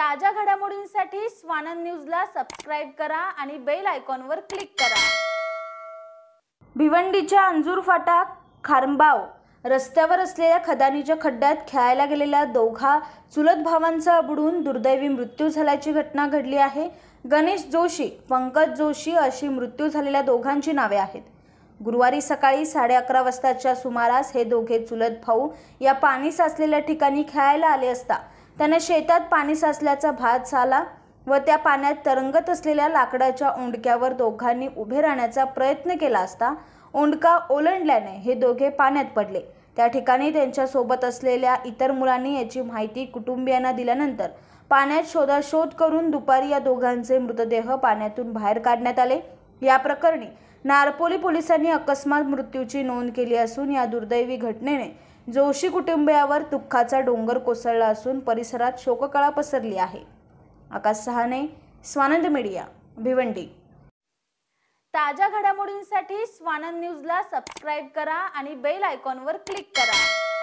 ताज्या घडामोडींसाठी स्वानंद न्यूजला सबस्क्राईब करा आणि बेल आयकॉनवर क्लिक करा भिवंडीच्या अंजूर फाटा खारंबाव रस्त्यावर असलेल्या खदानीच्या खड्ड्यात खेळायला गेलेल्या दोघा चुलत भावांचा बुडून दुर्दैवी मृत्यू झाल्याची घटना घडली आहे गणेश जोशी पंकज जोशी अशी मृत्यू झालेल्या दोघांची नावे आहेत गुरुवारी सकाळी साडे अकरा वाजताच्या सुमारास हे दोघे चुलत भाऊ या पाणी साचलेल्या ठिकाणी खेळायला आले असता त्याने शेतात पाणी साचल्याचा भात झाला व त्या पाण्यात तरंगत असलेल्या लाकडाच्या ओंडक्यावर दोघांनी उभे राहण्याचा प्रयत्न केला असता ओंडका ओलंडल्याने हे दोघे पाण्यात पडले त्या ठिकाणी त्यांच्यासोबत असलेल्या इतर मुलांनी याची माहिती कुटुंबियांना दिल्यानंतर पाण्यात शोधाशोध करून दुपारी या दोघांचे मृतदेह पाण्यातून बाहेर काढण्यात आले या प्रकरणी नारपोली पोलिसांनी अकस्मात मृत्यूची नोंद केली असून या दुर्दैवी घटनेने जोशी कुटुंबियावर दुःखाचा डोंगर कोसळला असून परिसरात शोककळा पसरली आहे आकाश सहाने स्वानंद मीडिया भिवंडी ताज्या घडामोडींसाठी स्वानंद न्यूजला सबस्क्राईब करा आणि बेल आयकॉनवर क्लिक करा